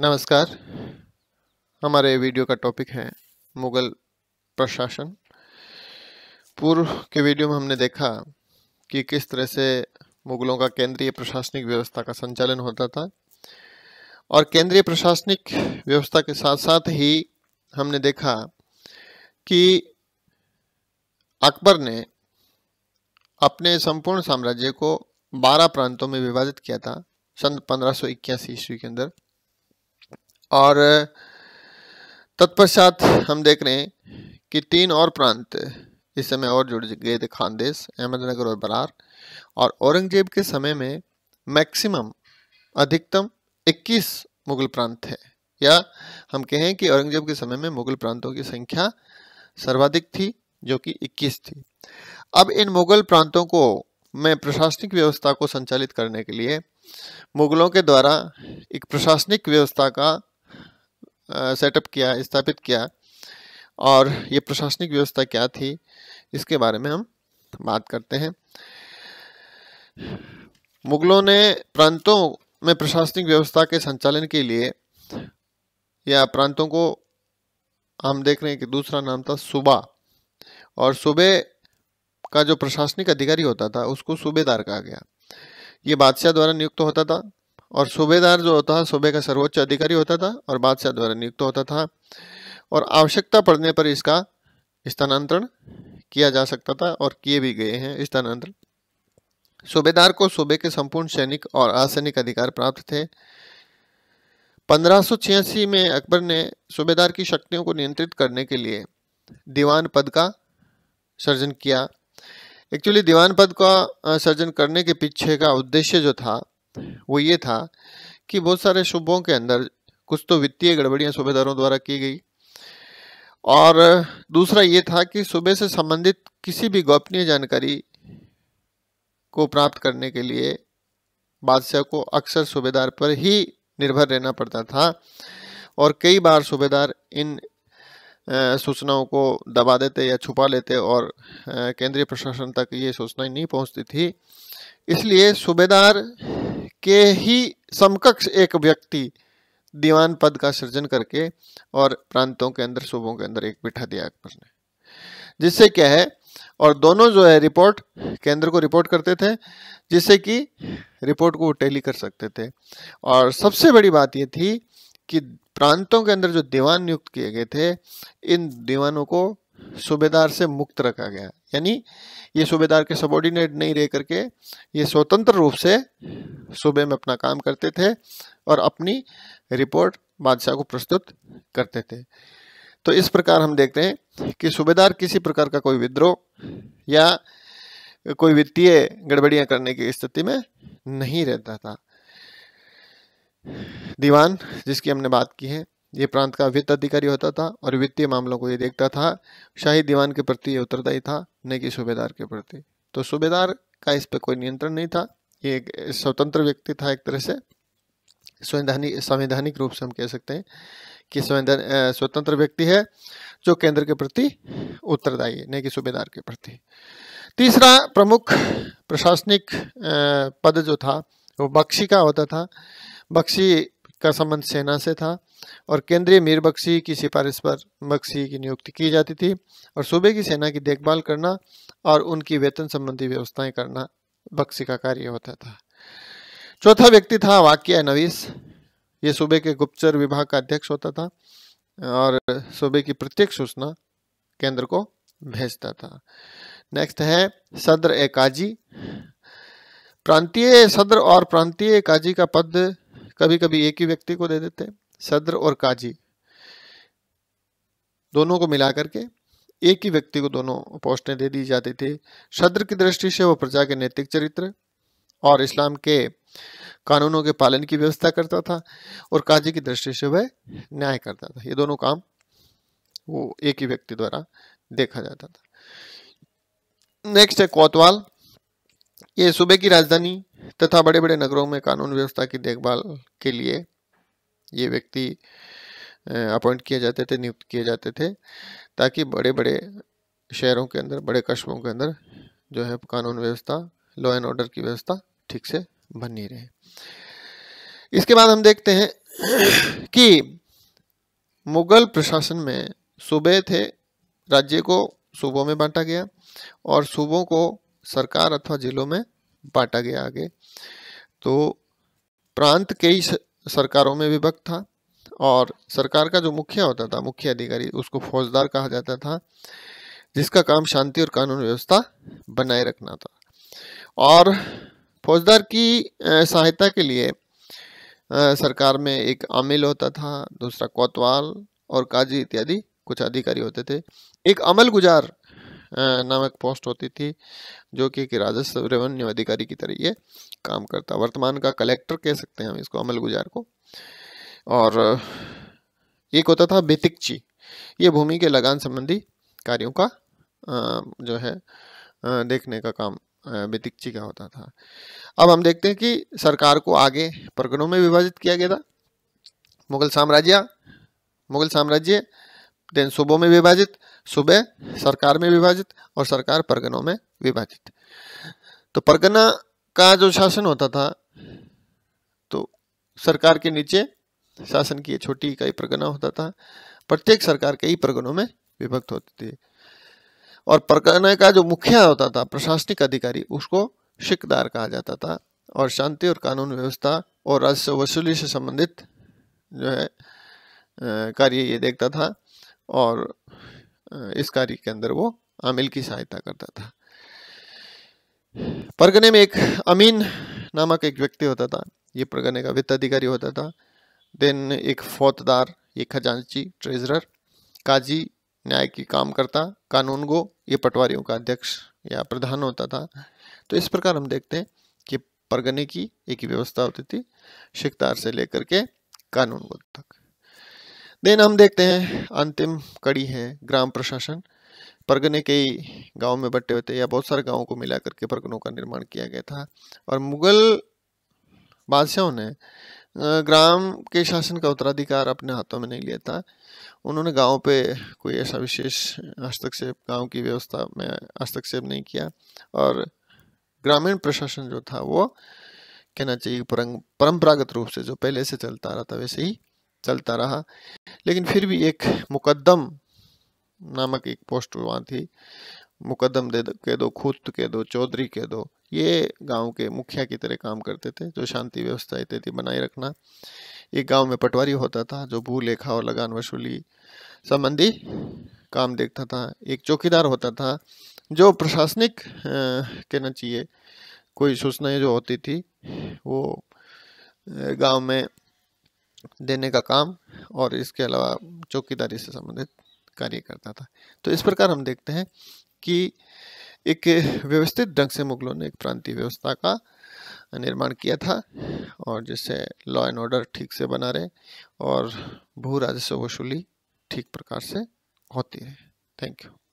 नमस्कार हमारे वीडियो का टॉपिक है मुग़ल प्रशासन पूर्व के वीडियो में हमने देखा कि किस तरह से मुग़लों का केंद्रीय प्रशासनिक व्यवस्था का संचालन होता था और केंद्रीय प्रशासनिक व्यवस्था के साथ साथ ही हमने देखा कि अकबर ने अपने संपूर्ण साम्राज्य को 12 प्रांतों में विभाजित किया था सन पंद्रह ईस्वी के अंदर और तत्पश्चात हम देख रहे हैं कि तीन और प्रांत इस समय और जुड़ गए थे खानदेश अहमदनगर और बरार और औरंगजेब के समय में मैक्सिमम अधिकतम 21 मुगल प्रांत थे या हम कहें कि औरंगजेब के समय में मुगल प्रांतों की संख्या सर्वाधिक थी जो कि 21 थी अब इन मुगल प्रांतों को में प्रशासनिक व्यवस्था को संचालित करने के लिए मुगलों के द्वारा एक प्रशासनिक व्यवस्था का सेटअप किया स्थापित किया और ये प्रशासनिक व्यवस्था क्या थी इसके बारे में हम बात करते हैं मुगलों ने प्रांतों में प्रशासनिक व्यवस्था के संचालन के लिए या प्रांतों को हम देख रहे हैं कि दूसरा नाम था सूबा और सूबे का जो प्रशासनिक अधिकारी होता था उसको सूबेदार कहा गया ये बादशाह द्वारा नियुक्त होता था और सूबेदार जो होता है सूबे का सर्वोच्च अधिकारी होता था और बादशाह द्वारा नियुक्त होता था और आवश्यकता पड़ने पर इसका स्थानांतरण किया जा सकता था और किए भी गए हैं स्थानांतरण सूबेदार को सूबे के संपूर्ण सैनिक और असैनिक अधिकार प्राप्त थे पंद्रह में अकबर ने सूबेदार की शक्तियों को नियंत्रित करने के लिए दीवान पद का सर्जन किया एक्चुअली दीवान पद का सर्जन करने के पीछे का उद्देश्य जो था वो ये था कि बहुत सारे शुभों के अंदर कुछ तो वित्तीय गड़बड़ियां सूबेदारों द्वारा की गई और दूसरा ये था कि सूबे से संबंधित किसी भी गोपनीय जानकारी को प्राप्त करने के लिए बादशाह को अक्सर सूबेदार पर ही निर्भर रहना पड़ता था और कई बार सूबेदार इन सूचनाओं को दबा देते या छुपा लेते और केंद्रीय प्रशासन तक ये सूचनाएं नहीं पहुंचती थी इसलिए सूबेदार के ही समकक्ष एक व्यक्ति दीवान पद का सृजन करके और प्रांतों के अंदर सूबों के अंदर एक बिठा दिया अकबर ने जिससे क्या है और दोनों जो है रिपोर्ट केंद्र को रिपोर्ट करते थे जिससे कि रिपोर्ट को वो टैली कर सकते थे और सबसे बड़ी बात ये थी कि प्रांतों के अंदर जो दीवान नियुक्त किए गए थे इन दीवानों को सूबेदार से मुक्त रखा गया यानी ये सूबेदार के सबॉर्डिनेट नहीं रह करके ये स्वतंत्र रूप से सूबे में अपना काम करते थे और अपनी रिपोर्ट बादशाह को प्रस्तुत करते थे तो इस प्रकार हम देखते हैं कि सूबेदार किसी प्रकार का कोई विद्रोह या कोई वित्तीय गड़बड़ियां करने की स्थिति में नहीं रहता था दीवान जिसकी हमने बात की है ये प्रांत का वित्त अधिकारी होता था और वित्तीय मामलों को ये देखता था शाही दीवान के प्रति ये उत्तरदायी था न कि सूबेदार के प्रति तो सूबेदार का इस पर कोई नियंत्रण नहीं था ये एक स्वतंत्र व्यक्ति था एक तरह से संवैधानिक संवैधानिक रूप से हम कह सकते हैं कि संवैधान स्वतंत्र व्यक्ति है जो केंद्र के प्रति उत्तरदायी है न कि सूबेदार के प्रति तीसरा प्रमुख प्रशासनिक पद जो था वो बख्शी का होता था बक्शी का संबंध सेना से था और केंद्रीय मीर बख्शी की सिफारिश पर बख्शी की नियुक्ति की जाती थी और सूबे की सेना की देखभाल करना और उनकी वेतन संबंधी व्यवस्थाएं करना बख्शी का कार्य होता था चौथा व्यक्ति था वाक्य नवीस ये सूबे के गुप्तचर विभाग का अध्यक्ष होता था और सूबे की प्रत्येक सूचना केंद्र को भेजता था नेक्स्ट है सदर ए काजी प्रांतीय सदर और प्रांतीय काजी का पद कभी कभी एक ही व्यक्ति को दे देते सदर और काजी दोनों को मिला करके एक ही व्यक्ति को दोनों पोस्टें दे दी जाती थी सदर की दृष्टि से वह प्रजा के नैतिक चरित्र और इस्लाम के कानूनों के पालन की व्यवस्था करता था और काजी की दृष्टि से वह न्याय करता था ये दोनों काम वो एक ही व्यक्ति द्वारा देखा जाता था नेक्स्ट है कोतवाल ये सूबे की राजधानी तथा बड़े बड़े नगरों में कानून व्यवस्था की देखभाल के लिए ये व्यक्ति अपॉइंट किए जाते थे नियुक्त किए जाते थे ताकि बड़े बड़े शहरों के अंदर बड़े कस्बों के अंदर जो है कानून व्यवस्था लॉ एंड ऑर्डर की व्यवस्था ठीक से बनी रहे इसके बाद हम देखते हैं कि मुगल प्रशासन में सूबे थे राज्य को सूबों में बांटा गया और सूबों को सरकार अथवा जिलों में बांटा गया आगे तो प्रांत कई सरकारों में विभक्त था और सरकार का जो मुखिया होता था मुख्य अधिकारी उसको फौजदार कहा जाता था जिसका काम शांति और कानून व्यवस्था बनाए रखना था और फौजदार की सहायता के लिए सरकार में एक आमिल होता था दूसरा कोतवाल और काजी इत्यादि कुछ अधिकारी होते थे एक अमल गुजार नामक पोस्ट होती थी जो कि एक राजस्व रेवन्यू अधिकारी की तरह ये काम करता वर्तमान का कलेक्टर कह सकते हैं हम इसको अमल गुजार को और एक होता था बेतिकची ये भूमि के लगान संबंधी कार्यों का जो है देखने का काम बेतिकची का होता था अब हम देखते हैं कि सरकार को आगे प्रकरणों में विभाजित किया गया था मुगल साम्राज्य मुगल साम्राज्य देन सूबों में विभाजित सूबे सरकार में विभाजित और सरकार परगनों में विभाजित तो परगना का जो शासन होता था तो सरकार के नीचे शासन की छोटी इकाई परगना होता था प्रत्येक सरकार कई परगनों में विभक्त होती थी और परगना का जो मुखिया होता था प्रशासनिक अधिकारी उसको शिकदार कहा जाता था और शांति और कानून व्यवस्था और राजस्व वसूली से संबंधित जो है कार्य ये देखता था और इस कार्य के अंदर वो आमिल की सहायता करता था परगने में एक अमीन नामक एक व्यक्ति होता था ये परगने का वित्त अधिकारी होता था देन एक फौतदार ये खजांची ट्रेजरर काजी न्याय की काम करता कानून गो ये पटवारियों का अध्यक्ष या प्रधान होता था तो इस प्रकार हम देखते हैं कि परगने की एक ही व्यवस्था होती थी शिकदार से लेकर के कानून गो तक देन हम देखते हैं अंतिम कड़ी है ग्राम प्रशासन परगने के गांव में बटे हुए थे या बहुत सारे गांवों को मिला करके परगनों का निर्माण किया गया था और मुगल बादशाहों ने ग्राम के शासन का उत्तराधिकार अपने हाथों में नहीं लिया था उन्होंने गांव पे कोई ऐसा विशेष हस्तक्षेप गांव की व्यवस्था में हस्तक्षेप नहीं किया और ग्रामीण प्रशासन जो था वो कहना चाहिए परंपरागत रूप से जो पहले से चलता आ रहा था वैसे ही चलता रहा लेकिन फिर भी एक मुकदम नामक एक पोस्ट वहाँ थी मुकदम दे के दो खुद के दो चौधरी के दो ये गांव के मुखिया की तरह काम करते थे जो शांति व्यवस्था इत्यादि बनाए रखना एक गांव में पटवारी होता था जो भू लेखा और लगान वसूली संबंधी काम देखता था एक चौकीदार होता था जो प्रशासनिक कहना चाहिए कोई सूचनाएँ जो होती थी वो गांव में देने का काम और इसके अलावा चौकीदारी से संबंधित कार्य करता था तो इस प्रकार हम देखते हैं कि एक व्यवस्थित ढंग से मुगलों ने एक प्रांतीय व्यवस्था का निर्माण किया था और जिससे लॉ एंड ऑर्डर ठीक से बना रहे और भू राजस्व वसूली ठीक प्रकार से होती है थैंक यू